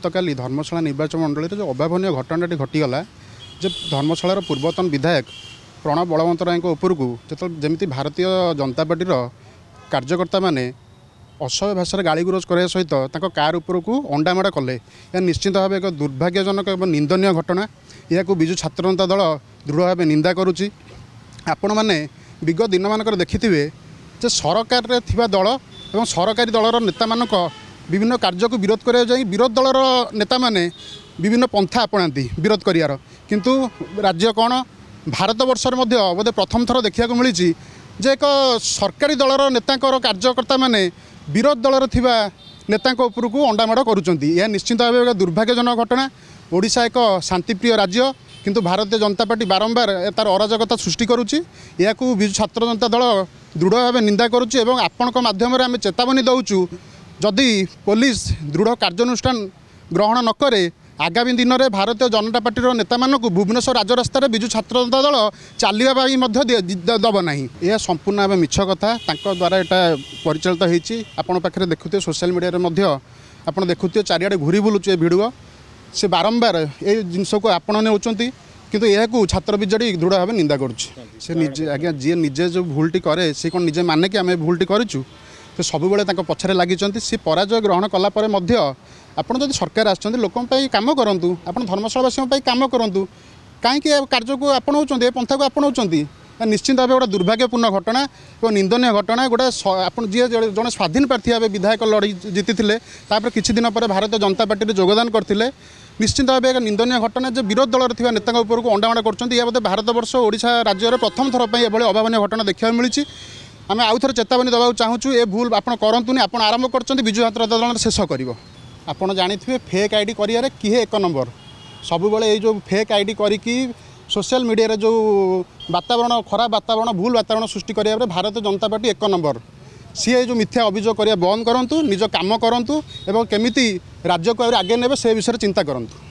গতকালি ধর্মশালা নির্বাচন মন্ডলীর যে অভাবনীয় ঘটনাটি ঘটিগলা যে ধর্মশালার পূর্বতন বিধায়ক প্রণব বলবন্ত রায় উপরক যেত যেমি ভারতীয় জনতা পার্টির কার্যকর্তা মানে অসহ্য ভাষার গাড়িগুলোজ করা সহ তাঁর কার উপরক অণ্ডামাড় কলে এ নিশ্চিত এক দুর্ভাগ্যজনক এবং নিন্দনীয় ঘটনা ইয়াকে বিজু ছাত্র জনতা দল দৃঢ়ভাবে নিন্দা করুচি আপন মানে বিগত দিন মানুষ ଦେଖିଥିବେ যে সরকারের দল এবং সরকারি দলর নেতা মানুষ বিভিন্ন କାର୍ଯ୍ୟକୁ ବିରୋଧ କରିବାକୁ ଯାଇ ବିରୋଧ ଦଳର ନେତାମାନେ ବିଭିନ୍ନ ପନ୍ଥା ଆପଣାନ୍ତି ବିରୋଧ କରିବାର କିନ୍ତୁ ରାଜ୍ୟ କ'ଣ ଭାରତବର୍ଷରେ ମଧ୍ୟ ବୋଧେ ପ୍ରଥମ ଥର ଦେଖିବାକୁ ମିଳିଛି ଯେ ଏକ ସରକାରୀ ଦଳର ନେତାଙ୍କର କାର୍ଯ୍ୟକର୍ତ୍ତାମାନେ ବିରୋଧ ଦଳର ଥିବା ନେତାଙ୍କ ଉପରକୁ ଅଣ୍ଡାମାଡ଼ କରୁଛନ୍ତି ଏହା ନିଶ୍ଚିତ ଭାବେ ଏକ ଦୁର୍ଭାଗ୍ୟଜନକ ଘଟଣା ଓଡ଼ିଶା ଏକ ଶାନ୍ତିପ୍ରିୟ ରାଜ୍ୟ କିନ୍ତୁ ଭାରତୀୟ ଜନତା ପାର୍ଟି ବାରମ୍ବାର ତା'ର ଅରାଜକତା ସୃଷ୍ଟି କରୁଛି ଏହାକୁ ବିଜୁ ଛାତ୍ର ଜନତା ଦଳ ଦୃଢ଼ ଭାବେ ନିନ୍ଦା କରୁଛି ଏବଂ ଆପଣଙ୍କ ମାଧ୍ୟମରେ ଆମେ ଚେତାବନୀ ଦେଉଛୁ ଯଦି ପୋଲିସ ଦୃଢ଼ କାର୍ଯ୍ୟାନୁଷ୍ଠାନ ଗ୍ରହଣ ନକରେ ଆଗାମୀ ଦିନରେ ଭାରତୀୟ ଜନତା ପାର୍ଟିର ନେତାମାନଙ୍କୁ ଭୁବନେଶ୍ୱର ରାଜରାସ୍ତାରେ ବିଜୁ ଛାତ୍ର ଜନତା ଦଳ ଚାଲିବା ପାଇଁ ମଧ୍ୟ ଦେବ ନାହିଁ ଏହା ସମ୍ପୂର୍ଣ୍ଣ ଭାବେ ମିଛ କଥା ତାଙ୍କ ଦ୍ୱାରା ଏଇଟା ପରିଚାଳିତ ହୋଇଛି ଆପଣ ପାଖରେ ଦେଖୁଥିବେ ସୋସିଆଲ ମିଡ଼ିଆରେ ମଧ୍ୟ ଆପଣ ଦେଖୁଥିବେ ଚାରିଆଡ଼େ ଘୁରି ବୁଲୁଛୁ ଏ ଭିଡ଼ିଓ ସେ ବାରମ୍ବାର ଏ ଜିନିଷକୁ ଆପଣ ନେଉଛନ୍ତି କିନ୍ତୁ ଏହାକୁ ଛାତ୍ର ବିଜେଡ଼ି ଦୃଢ଼ ଭାବେ ନିନ୍ଦା କରୁଛି ସେ ନିଜେ ଆଜ୍ଞା ଯିଏ ନିଜେ ଯେଉଁ ଭୁଲଟି କରେ ସେ କ'ଣ ନିଜେ ମାନେ କି ଆମେ ଭୁଲଟି କରିଛୁ ସେ ସବୁବେଳେ ତାଙ୍କ ପଛରେ ଲାଗିଛନ୍ତି ସେ ପରାଜୟ ଗ୍ରହଣ କଲାପରେ ମଧ୍ୟ ଆପଣ ଯଦି ସରକାର ଆସିଛନ୍ତି ଲୋକଙ୍କ ପାଇଁ କାମ କରନ୍ତୁ ଆପଣ ଧର୍ମଶାଳାବାସୀଙ୍କ ପାଇଁ କାମ କରନ୍ତୁ କାହିଁକି ଏ କାର୍ଯ୍ୟକୁ ଆପଣାଉଛନ୍ତି ଏ ପନ୍ଥାକୁ ଆପଣାଉଛନ୍ତି ନିଶ୍ଚିନ୍ତ ଭାବେ ଗୋଟେ ଦୁର୍ଭାଗ୍ୟପୂର୍ଣ୍ଣ ଘଟଣା ଏବଂ ନିନ୍ଦନୀୟ ଘଟଣା ଗୋଟେ ଆପଣ ଯିଏ ଜଣେ ସ୍ୱାଧୀନ ପ୍ରାର୍ଥୀ ଭାବେ ବିଧାୟକ ଲଢ଼େଇ ଜିତିଥିଲେ ତାପରେ କିଛି ଦିନ ପରେ ଭାରତୀୟ ଜନତା ପାର୍ଟିରେ ଯୋଗଦାନ କରିଥିଲେ ନିଶ୍ଚିନ୍ତ ଭାବେ ଏକ ନିନ୍ଦନୀୟ ଘଟଣା ଯେ ବିରୋଧ ଦଳରେ ଥିବା ନେତାଙ୍କ ଉପରକୁ ଅଣ୍ଡାମଣ୍ଡା କରୁଛନ୍ତି ଏହା ବୋଧେ ଭାରତବର୍ଷ ଓଡ଼ିଶା ରାଜ୍ୟରେ ପ୍ରଥମ ଥର ପାଇଁ ଏଭଳି ଅଭାବନୀୟ ଘଟଣା ଦେଖିବାକୁ ମିଳିଛି আমি আউଥରେ ଚେତାବନୀ ଦେବାକୁ ଚାହୁଁଛୁ ଏ ଭୁଲ ଆପଣ କରନ୍ତୁନି ଆପଣ ଆରମ୍ଭ କରିଛନ୍ତି ବିଜୁ ଜନତା ଦଳ ଶେଷ କରିବ ଆପଣ ଜାଣିଥିବେ ଫେକ୍ ଆଇଡ଼ି କରିବାରେ କିଏ ଏକ ନମ୍ବର ସବୁବେଳେ ଏଇ ଯେଉଁ ଫେକ୍ ଆଇଡ଼ି କରିକି ସୋସିଆଲ ମିଡ଼ିଆରେ ଯେଉଁ ବାତାବରଣ ଖରାପ ବାତାବରଣ ଭୁଲ ବାତାବରଣ ସୃଷ୍ଟି କରିବାରେ ଭାରତୀୟ ଜନତା ପାର୍ଟି ଏକ ନମ୍ବର ସିଏ ଯେଉଁ ମିଥ୍ୟା ଅଭିଯୋଗ କରିବା ବନ୍ଦ କରନ୍ତୁ ନିଜ କାମ କରନ୍ତୁ ଏବଂ କେମିତି ରାଜ୍ୟକୁ ଆହୁରି ଆଗେଇ ନେବେ ସେ ବିଷୟରେ ଚିନ୍ତା କରନ୍ତୁ